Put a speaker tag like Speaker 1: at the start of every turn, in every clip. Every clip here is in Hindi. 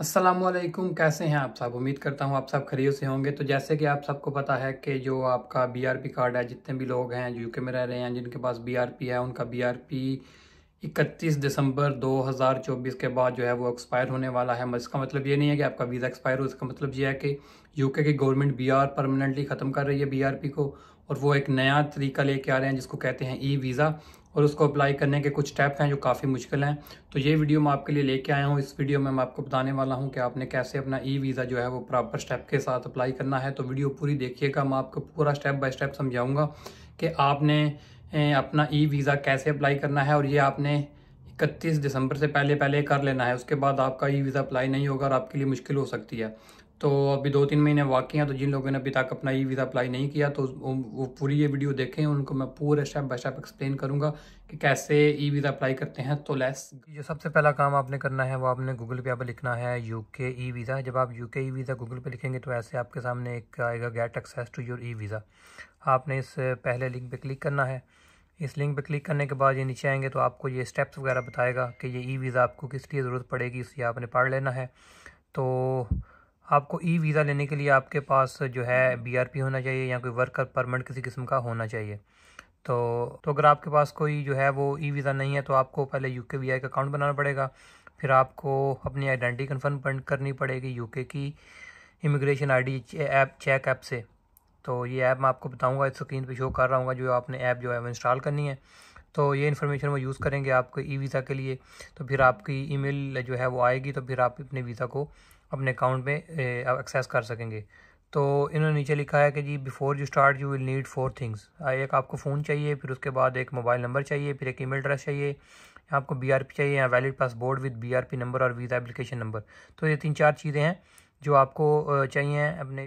Speaker 1: असलम कैसे हैं आप सब उम्मीद करता हूं आप सब खरीद से होंगे तो जैसे कि आप सबको पता है कि जो आपका बीआरपी कार्ड है जितने भी लोग हैं जो यूके में रह रहे हैं जिनके पास बीआरपी है उनका बीआरपी 31 दिसंबर 2024 के बाद जो है वो एक्सपायर होने वाला है इसका मतलब ये नहीं है कि आपका वीज़ा एक्सपायर हो इसका मतलब ये है कि यूके की गवर्नमेंट बीआर परमानेंटली ख़त्म कर रही है बीआरपी को और वो एक नया तरीका लेके आ रहे हैं जिसको कहते हैं ई वीज़ा और उसको अप्लाई करने के कुछ स्टेप हैं जो काफ़ी मुश्किल हैं तो ये वीडियो मैं आपके लिए लेके आया हूँ इस वीडियो में मैं आपको बताने वाला हूँ कि आपने कैसे अपना ई वीज़ा जो है वो प्रॉपर स्टेप के साथ अप्लाई करना है तो वीडियो पूरी देखिएगा मैं आपको पूरा स्टेप बाय स्टेप समझाऊँगा कि आपने अपना ई वीज़ा कैसे अप्लाई करना है और ये आपने इकतीस दिसंबर से पहले पहले कर लेना है उसके बाद आपका ई वीज़ा अप्लाई नहीं होगा और आपके लिए मुश्किल हो सकती है तो अभी दो तीन महीने वाकई हैं तो जिन लोगों ने अभी तक अपना ई वीज़ा अप्लाई नहीं किया तो वो पूरी ये वीडियो देखें उनको मैं पूरे स्टेप बाय स्टेप एक्सप्लेन करूँगा कि कैसे ई वीज़ा अप्लाई करते हैं तो लेस जो सबसे पहला काम आपने करना है वो आपने गूगल पे आप लिखना है यू के ई वीज़ा जब आप यू के ई वीज़ा गूगल पे लिखेंगे तो ऐसे आपके सामने एक आएगा get access to your e visa आपने इस पहले लिंक पर क्लिक करना है इस लिंक पर क्लिक करने के बाद ये नीचे आएंगे तो आपको ये स्टेप्स वगैरह बताएगा कि ये ई वीज़ा आपको किस लिए ज़रूरत पड़ेगी इसलिए आपने पढ़ लेना है तो आपको ई वीज़ा लेने के लिए आपके पास जो है बी होना चाहिए या कोई वर्कर परमिट किसी किस्म का होना चाहिए तो तो अगर आपके पास कोई जो है वो ई वीज़ा नहीं है तो आपको पहले यू के वी आई का अकाउंट बनाना पड़ेगा फिर आपको अपनी आइडेंटिटी कन्फर्म करनी पड़ेगी यू के की immigration I D app check app से तो ये ऐप मैं आपको बताऊंगा इस स्क्रीन पे शो कर रहा हूँ जो आपने ऐप जो है वो इंस्टॉल करनी है तो ये इन्फॉर्मेशन वो यूज़ करेंगे आपके ई वीज़ा के लिए तो फिर आपकी ईमेल जो है वो आएगी तो फिर आप अपने वीज़ा को अपने अकाउंट में एक्सेस कर सकेंगे तो इन्होंने नीचे लिखा है कि जी before you start you will need four things एक आपको फ़ोन चाहिए फिर उसके बाद एक मोबाइल नंबर चाहिए फिर एक ईमेल एड्रेस चाहिए आपको बी आर पी चाहिए या valid passport with B R P number और वीज़ा एप्लीकेशन नंबर तो ये तीन चार चीज़ें हैं जो आपको चाहिए अपने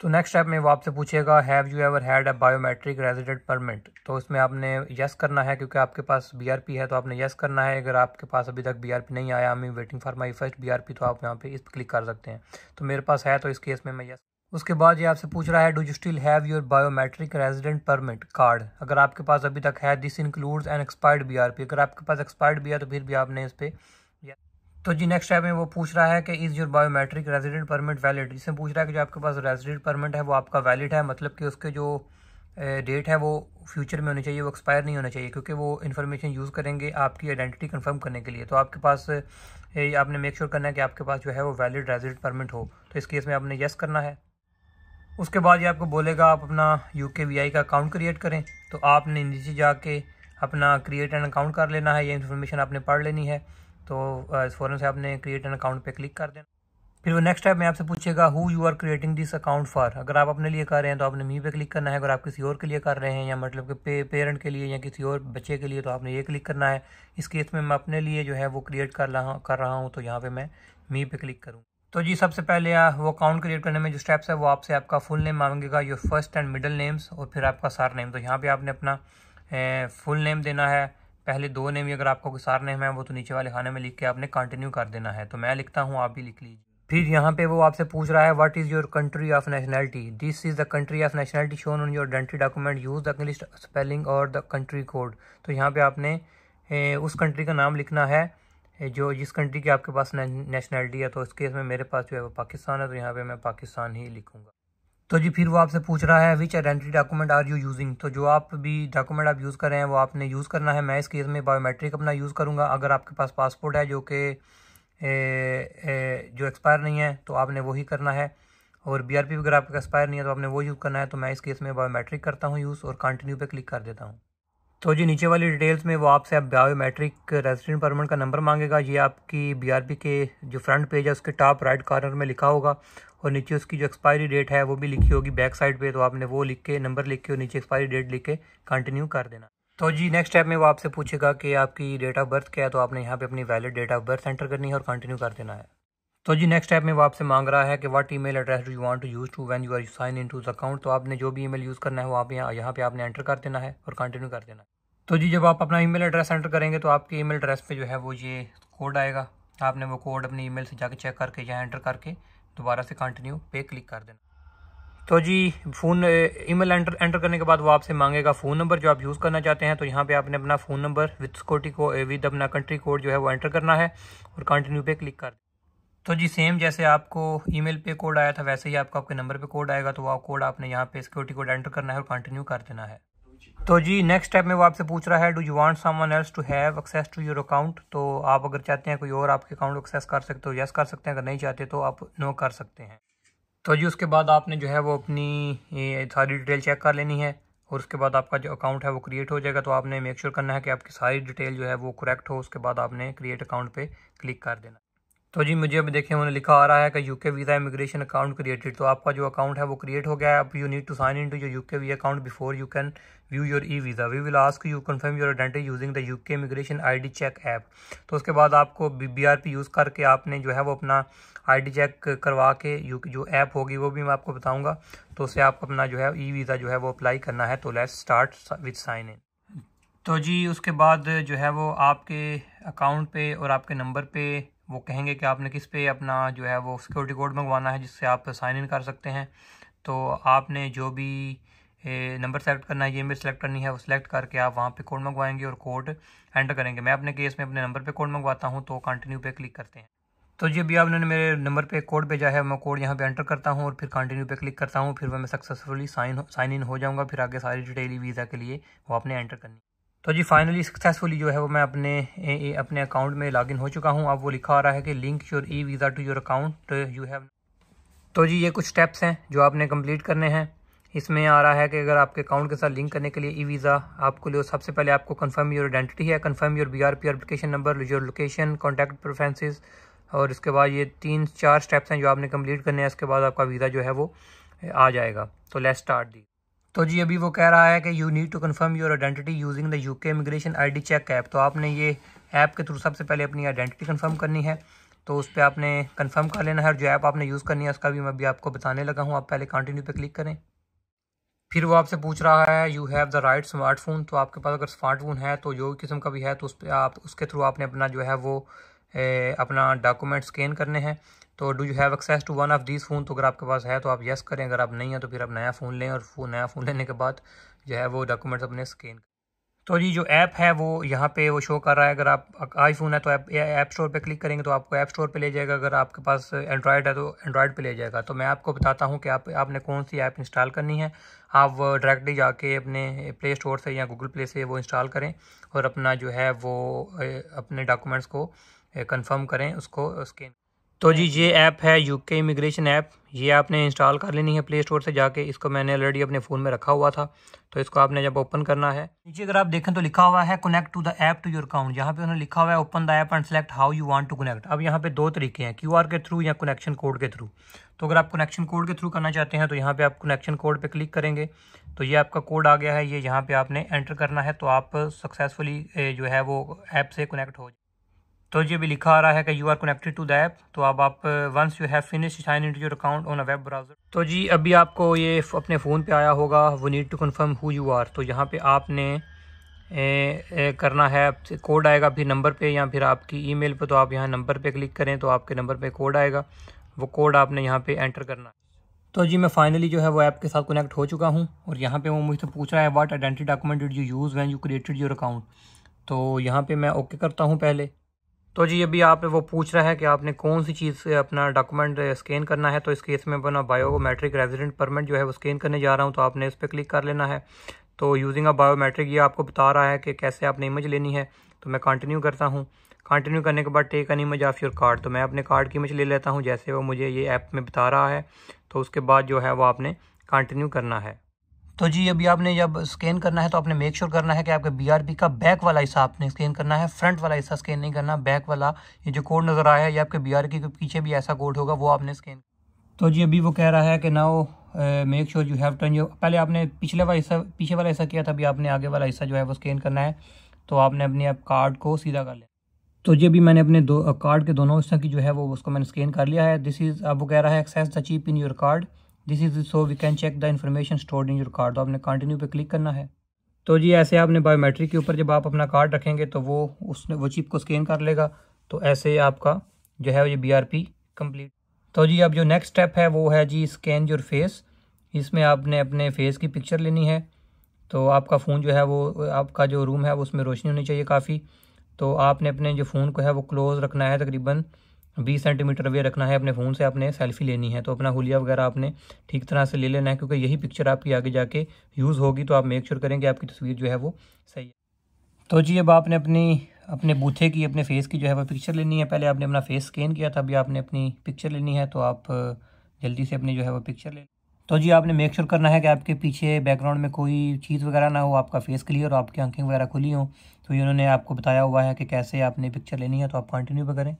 Speaker 1: तो नेक्स्ट स्टेप में वो आपसे पूछेगा have you ever had a biometric resident permit तो इसमें आपने यस करना है क्योंकि आपके पास बीआरपी है तो आपने यस करना है अगर आपके पास अभी तक बीआरपी नहीं आया I waiting for my first BRP तो आप यहाँ पे इस पर क्लिक कर सकते हैं तो मेरे पास है तो इस केस में मैं यस उसके बाद ये आपसे पूछ रहा है do you still have your biometric resident permit card अगर आपके पास अभी तक है this includes an expired BRP अगर आपके पास एक्सपायर्ड भी है तो फिर भी आपने इस पर तो जी नेक्स्ट टाइप में वो पूछ रहा है कि is your biometric resident permit valid इसे पूछ रहा है कि जो आपके पास रेजिडेंट परमिट है वो आपका वैलिड है मतलब कि उसके जो डेट है वो फ्यूचर में होनी चाहिए वो एक्सपायर नहीं होना चाहिए क्योंकि वो इन्फॉर्मेशन यूज़ करेंगे आपकी आइडेंटिटी कंफर्म करने के लिए तो आपके पास आपने मेक श्योर sure करना है कि आपके पास जो है वो वैलिड रेजिडेंट परमिट हो तो इस केस में आपने येस करना है उसके बाद ये आपको बोलेगा आप अपना यू के वी आई का अकाउंट क्रिएट करें तो आपने नीचे जाके अपना क्रिएट एन अकाउंट कर लेना है ये इन्फॉर्मेशन आपने पढ़ लेनी है तो इस फॉरन से आपने क्रिएट एन अकाउंट पे क्लिक कर देना फिर वो नेक्स्ट स्टेप में आपसे पूछेगा who you are creating this account for अगर आप अपने लिए कर रहे हैं तो आपने मी पे क्लिक करना है अगर आप किसी और के लिए कर रहे हैं या मतलब कि पे पेरेंट के लिए या किसी और बच्चे के लिए तो आपने ये क्लिक करना है इस केस में मैं अपने लिए जो है वो क्रिएट कर रहा कर रहा हूँ तो यहाँ पर मैं मी पे क्लिक करूँ तो जी सबसे पहले आ, वो अकाउंट क्रिएट करने में जो स्टेप्स है वो आपसे आपका फुल नेम मांगेगा your first and middle names और फिर आपका सार नेम तो यहाँ पर आपने अपना फुल नेम देना है पहले दो नेम ही अगर आपको कोई सार नेम है वो तो नीचे वाले खाने में लिख के आपने कंटिन्यू कर देना है तो मैं लिखता हूँ आप भी लिख लीजिए फिर यहाँ पे वो आपसे पूछ रहा है what is your country of nationality this is the country of nationality shown on your identity document use the English spelling और द कंट्री कोड तो यहाँ पे आपने ए, उस कंट्री का नाम लिखना है जो जिस कंट्री की आपके पास नेशनैलिटी है तो उस केस में मेरे पास जो है वो पाकिस्तान है तो यहाँ पे मैं पाकिस्तान ही लिखूँगा तो जी फिर वो आपसे पूछ रहा है which identity document are you using तो जो आप भी डॉक्यूमेंट आप यूज़ कर रहे हैं वो आपने यूज़ करना है मैं इस केस में बायोमेट्रिक अपना यूज़ करूँगा अगर आपके पास पासपोर्ट है जो कि जो एक्सपायर नहीं है तो आपने वही करना है और बी आर पी वगैरह आपका एक्सपायर नहीं है तो आपने वो यूज़ तो करना है तो मैं इस केस में बायोमेट्रिक करता हूँ यूज़ और कंटिन्यू पे क्लिक कर देता हूँ तो जी नीचे वाली डिटेल्स में वो आपसे आप बायोमेट्रिक रेजिडेंट परमिट का नंबर मांगेगा ये आपकी बीआरपी के जो फ्रंट पेज है उसके टॉप राइट कॉर्नर में लिखा होगा और नीचे उसकी जो एक्सपायरी डेट है वो भी लिखी होगी बैक साइड पे तो आपने वो लिख के नंबर लिख के और नीचे एक्सपायरी डेट लिख के कंटिन्यू कर देना तो जी नेक्स्ट स्टेप में वो आपसे पूछेगा कि आपकी डेट ऑफ बर्थ क्या है तो आपने यहाँ पर अपनी valid date of birth enter करनी है और कंटिन्यू कर देना है तो जी नेक्स्ट स्टेप में वो आपसे मांग रहा है कि what email address do you want to use to when you are sign in to account तो आपने जो भी ईमेल यूज़ करना है वो आप यहाँ यहाँ पे आपने एंटर कर देना है और कंटिन्यू कर देना है तो जी जब आप अपना ईमेल एड्रेस एंटर करेंगे तो आपके ईमेल एड्रेस पे जो है वो ये कोड आएगा आपने वो कोड अपने ईमेल से जाके चेक करके या एंटर करके दोबारा से कंटिन्यू पे क्लिक कर देना तो जी फ़ोन ईमेल एंटर एंटर करने के बाद वो आपसे मांगेगा फ़ोन नंबर जो आप यूज़ करना चाहते हैं तो यहाँ पे आपने अपना फ़ोन नंबर विद सिक्योरिटी को विद अपना कंट्री कोड जो है वो एंटर करना है और कंटिन्यू पे क्लिक कर तो जी सेम जैसे आपको ईमेल पे कोड आया था वैसे ही आपको आपके नंबर पे कोड आएगा तो वो कोड आपने यहाँ पे सिक्योरिटी कोड एंटर करना है और कंटिन्यू कर देना है तो जी नेक्स्ट स्टेप में वो आपसे पूछ रहा है do you want someone else to have access to your account तो आप अगर चाहते हैं कोई और आपके अकाउंट एक्सेस कर सकते हो यस कर सकते हैं अगर नहीं चाहते तो आप नो कर सकते हैं तो जी उसके बाद आपने जो है वो अपनी सारी डिटेल चेक कर लेनी है और उसके बाद आपका जो अकाउंट है वो क्रिएट हो जाएगा तो आपने मेक श्योर sure करना है कि आपकी सारी डिटेल जो है वो करेक्ट हो उसके बाद आपने क्रिएट अकाउंट पर क्लिक कर देना तो जी मुझे अब देखें उन्होंने लिखा आ रहा है कि UK visa immigration account created तो आपका जो अकाउंट है वो क्रिएट हो गया है अब you need to sign in to your UK V account before you can view your e visa we will ask you confirm your identity using the UK immigration ID check app तो उसके बाद आपको बी आर पी यूज़ करके आपने जो है वो अपना डी चेक करवा के यू जो ऐप होगी वो भी मैं आपको बताऊँगा तो उससे आप अपना जो है ई वीज़ा जो है वो अप्लाई करना है तो let's start with sign in तो जी उसके बाद जो है वो आपके अकाउंट पे और आपके नंबर पे वो कहेंगे कि आपने किस पे अपना जो है वो सिक्योरिटी कोड मंगवाना है जिससे आप साइन इन कर सकते हैं तो आपने जो भी नंबर सेलेक्ट करना है ये मेरे सेलेक्ट करनी है वो सेलेक्ट करके आप वहाँ पे कोड मंगवाएंगे और कोड एंटर करेंगे मैं अपने केस में अपने नंबर पे कोड मंगवाता हूँ तो कंटिन्यू पे क्लिक करते हैं तो जी अभी आपने मेरे नंबर पे कोड भेजा है मैं कोड यहाँ पे एंटर करता हूँ और फिर कंटिन्यू पे क्लिक करता हूँ फिर मैं सक्सेसफुली साइन साइन इन हो जाऊँगा फिर आगे सारी डिटेली वीज़ा के लिए वो आपने एंटर करनी तो जी फाइनली सक्सेसफुली जो है वो मैं अपने ए, ए, अपने अकाउंट में लॉगिन हो चुका हूँ अब वो लिखा आ रहा है कि link your e visa to your account you have तो जी ये कुछ स्टेप्स हैं जो आपने कंप्लीट करने हैं इसमें आ रहा है कि अगर आपके अकाउंट के साथ लिंक करने के लिए ई वीज़ा आपको लिए सबसे पहले आपको कन्फर्म योर आइडेंटिटी है confirm your B R P application number your location contact preferences और इसके बाद ये तीन चार स्टेप्स हैं जो आपने कम्प्लीट करने हैं इसके बाद आपका वीज़ा जो है वो आ जाएगा तो लेट स्टार्ट दी तो जी अभी वो कह रहा है कि you need to confirm your identity using the UK immigration ID check app तो आपने ये ऐप के थ्रू सबसे पहले अपनी आइडेंटिटी कन्फर्म करनी है तो उस पर आपने कन्फर्म कर लेना है और जो ऐप आपने यूज़ करनी है उसका भी मैं अभी आपको बताने लगा हूँ आप पहले कंटिन्यू पे क्लिक करें फिर वो आपसे पूछ रहा है you have the right smartphone तो आपके पास अगर स्मार्टफोन है तो जो किस्म का भी है तो उस पर आप उसके थ्रू आपने अपना जो है वो ए, अपना डॉक्यूमेंट स्कैन करने हैं तो do you have access to one of this phone तो अगर आपके पास है तो आप येस करें अगर आप नहीं हैं तो फिर आप नया फ़ोन लें और फोन नया फ़ोन लेने के बाद जो है वो डॉक्यूमेंट्स अपने स्कैन तो जी जो ऐप है वो यहाँ पे वो शो कर रहा है अगर आप आईफोन है तो ऐप ऐप स्टोर पे क्लिक करेंगे तो आपको ऐप स्टोर पे ले जाएगा अगर आपके पास एंड्रॉयड है तो एंड्रॉयड पे ले जाएगा तो मैं आपको बताता हूँ कि आप आपने कौन सी ऐप इंस्टॉल करनी है आप डायरेक्टली जाके अपने प्ले स्टोर से या गूगल प्ले से वो इंस्टॉल करें और अपना जो है वो अपने डॉक्यूमेंट्स को कन्फर्म करें उसको स्कैन तो जी ये ऐप है यूके इमिग्रेशन ऐप ये आपने इंस्टॉल कर लेनी है प्ले स्टोर से जाके इसको मैंने ऑलरेडी अपने फ़ोन में रखा हुआ था तो इसको आपने जब ओपन करना है नीचे अगर आप देखें तो लिखा हुआ है connect to the app to your account यहाँ पे उन्होंने लिखा हुआ है open the app and select how you want to connect अब यहाँ पे दो तरीके हैं क्यू के थ्रू या कनेक्शन कोड के थ्रू तो अगर आप कनेक्शन कोड के थ्रू करना चाहते हैं तो यहाँ पर आप कनेक्शन कोड पर क्लिक करेंगे तो ये आपका कोड आ गया है ये यहाँ पर आपने एंटर करना है तो आप सक्सेसफुली जो है वो ऐप से कनेक्ट हो तो ये भी लिखा आ रहा है कि you are connected to the app तो अब आप once you have finish sign in to your account on a web browser तो जी अभी आपको ये अपने फ़ोन पे आया होगा वो need to confirm who you are तो यहाँ पे आपने ए, ए, करना है कोड आएगा फिर नंबर पे या फिर आपकी ईमेल पे तो आप यहाँ नंबर पे क्लिक करें तो आपके नंबर पे कोड आएगा वो कोड आपने यहाँ पे एंटर करना है तो जी मैं फाइनली जो है वो ऐप के साथ कनेक्ट हो चुका हूँ और यहाँ पे वो मुझसे पूछ रहा है what identity document did you use when you created your account तो यहाँ पे मैं ओके करता हूँ पहले तो जी अभी आप वो पूछ रहा है कि आपने कौन सी चीज़ से अपना डॉक्यूमेंट स्कैन करना है तो इस केस में अपना बायोमेट्रिक रेजिडेंट परमिट जो है वो स्कैन करने जा रहा हूँ तो आपने इस पर क्लिक कर लेना है तो यूजिंग अ बायोमेट्रिक ये आपको बता रहा है कि कैसे आपने इमेज लेनी है तो मैं कंटिन्यू करता हूँ कंटिन्यू करने के बाद take an image of your card तो मैं अपने कार्ड की इमेज ले लेता हूँ जैसे वो मुझे ये ऐप में बता रहा है तो उसके बाद जो है वो आपने कंटिन्यू करना है तो जी अभी आपने जब स्कैन करना है तो आपने मेक श्योर sure करना है कि आपके बीआरपी का बैक वाला हिस्सा आपने स्कैन करना है फ्रंट वाला हिस्सा स्कैन नहीं करना बैक वाला ये जो कोड नज़र आया है ये आपके बीआरपी के पीछे भी ऐसा कोड होगा वो आपने स्कैन तो जी अभी वो कह रहा है कि now make sure you have turn you पहले आपने पिछले वाला हिस्सा पीछे वाला हिस्सा किया था अभी आपने आगे वाला हिस्सा जो है वो स्कैन करना है तो आपने अपने आप कार्ड को सीधा कर लिया तो जी अभी मैंने अपने दो कार्ड uh, के दोनों हिस्सा की जो है वो उसको मैंने स्कैन कर लिया है दिस इज़ अब वो कह रहा है access the chip in your card this is so we can check the information stored in your card तो आपने कंटिन्यू पे क्लिक करना है तो जी ऐसे आपने बायोमेट्रिक के ऊपर जब आप अपना कार्ड रखेंगे तो वो उसने वो चिप को स्कैन कर लेगा तो ऐसे आपका जो है ये बी आर पी कम्प्लीट तो जी अब जो नेक्स्ट स्टेप है वो है जी स्कैन योर फेस इसमें आपने अपने फेस की पिक्चर लेनी है तो आपका फ़ोन जो है वो आपका जो रूम है उसमें रोशनी होनी चाहिए काफ़ी तो आपने अपने जो फ़ोन को है वो क्लोज़ रखना है तकरीबन बीस सेंटीमीटर अवे रखना है अपने फ़ोन से आपने सेल्फी लेनी है तो अपना हुलिया वगैरह आपने ठीक तरह से ले लेना है क्योंकि यही पिक्चर आपकी आगे जाके यूज़ होगी तो आप मेक श्योर करें कि आपकी तस्वीर जो है वो सही है तो जी अब आपने अपनी अपने बूथे की अपने फेस की जो है वो पिक्चर लेनी है पहले आपने अपना फेस स्कैन किया था अभी आपने अपनी पिक्चर लेनी है तो आप जल्दी से अपनी जो है वो पिक्चर ले तो जी आपने मेक श्योर करना है कि आपके पीछे बैकग्राउंड में कोई चीज़ वगैरह ना हो आपका फेस क्लियर और आपकी आंखें वगैरह खुली हों तो ये उन्होंने आपको बताया हुआ है कि कैसे आपने पिक्चर लेनी है तो आप कंटिन्यू भी करें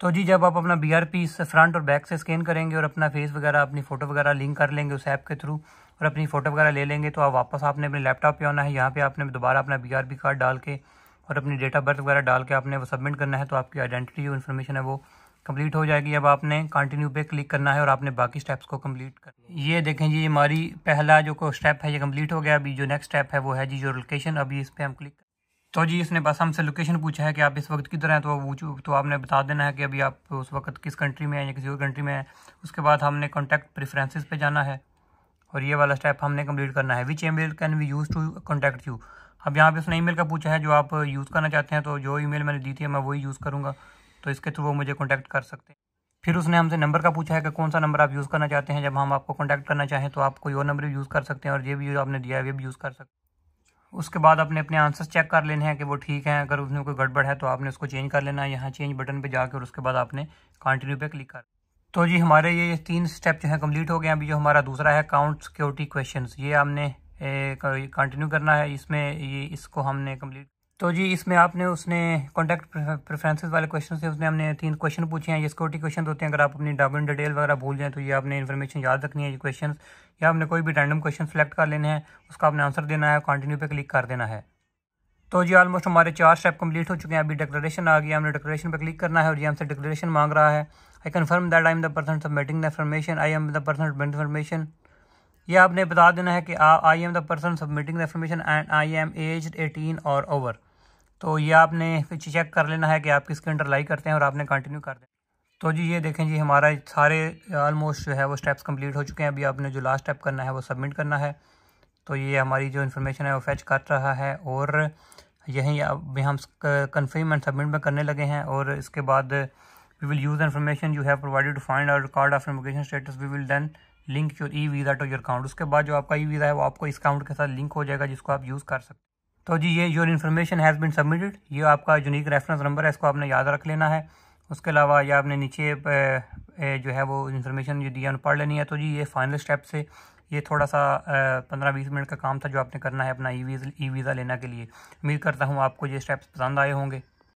Speaker 1: तो जी जब आप अपना बी आर पी इस फ्रंट और बैक से स्कैन करेंगे और अपना फेस वगैरह अपनी फ़ोटो वगैरह लिंक कर लेंगे उस ऐप के थ्रू और अपनी फ़ोटो वगैरह ले लेंगे तो आप वापस आपने अपने लैपटॉप पे आना है यहाँ पे आपने दोबारा अपना बी आर पी कार्ड डाल के और अपनी डेट ऑफ बर्थ वगैरह डाल के आपने वो सबमिट करना है तो आपकी आइडेंटिटी जो इन्फॉर्मेशन है वो कम्प्लीट हो जाएगी अब आपने कंटिन्यू पे क्लिक करना है और आपने बाकी स्टेप्स को कम्प्लीट कर ये देखें जी हमारी पहला जो को स्टेप है ये कम्प्लीट हो गया अभी जो नेक्स्ट स्टेप है वो है जी जो लोकेशन अभी इस पर हम क्लिक तो जी इसने बस हमसे लोकेशन पूछा है कि आप इस वक्त किधर हैं तो तो आपने बता देना है कि अभी आप उस वक्त किस कंट्री में हैं या किसी और कंट्री में हैं उसके बाद हमने कॉन्टैक्ट प्रेफरेंसेस पे जाना है और ये वाला स्टेप हमने कंप्लीट करना है which email can we use to contact you अब यहाँ पे उसने ई का पूछा है जो आप यूज़ करना चाहते हैं तो जो ई मैंने दी थी मैं वही यूज़ करूँगा तो इसके थ्रू वो मुझे कॉन्टैक्ट कर सकते हैं फिर उसने हमसे नंबर का पूछा है कि कौन सा नंबर आप यूज़ करना चाहते हैं जब हम आपको कॉन्टैक्ट करना चाहें तो आप कोई और नंबर यूज़ कर सकते हैं और ये भी आपने दिया है ये भी यूज़ कर सकते हैं उसके बाद आपने अपने आंसर चेक कर लेने हैं कि वो ठीक है अगर उसमें कोई गड़बड़ है तो आपने उसको चेंज कर लेना है यहाँ चेंज बटन पे जाकर उसके बाद आपने कंटिन्यू पे क्लिक कर तो जी हमारे ये तीन स्टेप जो है कंप्लीट हो गए अभी जो हमारा दूसरा है काउंट सिक्योरिटी क्वेश्चन ये हमने कंटिन्यू करना है इसमें ये इसको हमने कम्प्लीट तो जी इसमें आपने उसने कॉन्टैक्ट प्रेफरेंसेस वाले क्वेश्चन से उसने हमने तीन क्वेश्चन पूछे हैं ये सिक्योरिटी क्वेश्चन होते हैं अगर आप अपनी डॉक्यूमेंट डिटेल वगैरह भूल जाएँ तो ये आपने इन्फॉर्मेशन याद रखनी है ये क्वेश्चन या आपने कोई भी रैंडम क्वेश्चन सेलेक्ट कर लेने हैं उसका आपने आंसर देना है कंटिन्यू पे क्लिक कर देना है तो जी ऑलमोस्ट हमारे चार स्टेप कंप्लीट हो चुके हैं अभी डिक्लेरेशन आ गया हमने डिक्लेरेशन पर क्लिक करना है और ये हमसे डिक्लेरेशन मांग रहा है I confirm that I am the person submitting the information I am the person information ये आपने बता देना है कि I am the person submitting the information and I am age eighteen और ओवर तो ये आपने फिर चेक कर लेना है कि आप किसके अंडर लाई करते हैं और आपने कंटिन्यू कर देना तो जी ये देखें जी हमारा सारे ऑलमोस्ट जो है वो स्टेप्स कंप्लीट हो चुके हैं अभी आपने जो लास्ट स्टेप करना है वो सबमिट करना है तो ये हमारी जो इन्फॉर्मेशन है वो फैच कर रहा है और यहीं अब हम कन्फर्म एंड सबमिट में करने लगे हैं और इसके बाद we will use information you have provided to find out record of information status we will then link your e visa to your account उसके बाद जो आपका ई वीज़ा है वो आपको इस अकाउंट के साथ लिंक हो जाएगा जिसको आप यूज़ कर सकते हैं तो जी ये your information has been submitted ये आपका यूनिक रेफरेंस नंबर है इसको आपने याद रख लेना है उसके अलावा या आपने नीचे जो है वो इन्फॉर्मेशन जो दिया पढ़ लेनी है तो जी ये फाइनल स्टेप से ये थोड़ा सा पंद्रह बीस मिनट का काम था जो आपने करना है अपना ई वीज़ा ई वीज़ा के लिए उम्मीद करता हूँ आपको ये स्टेप्स पसंद आए होंगे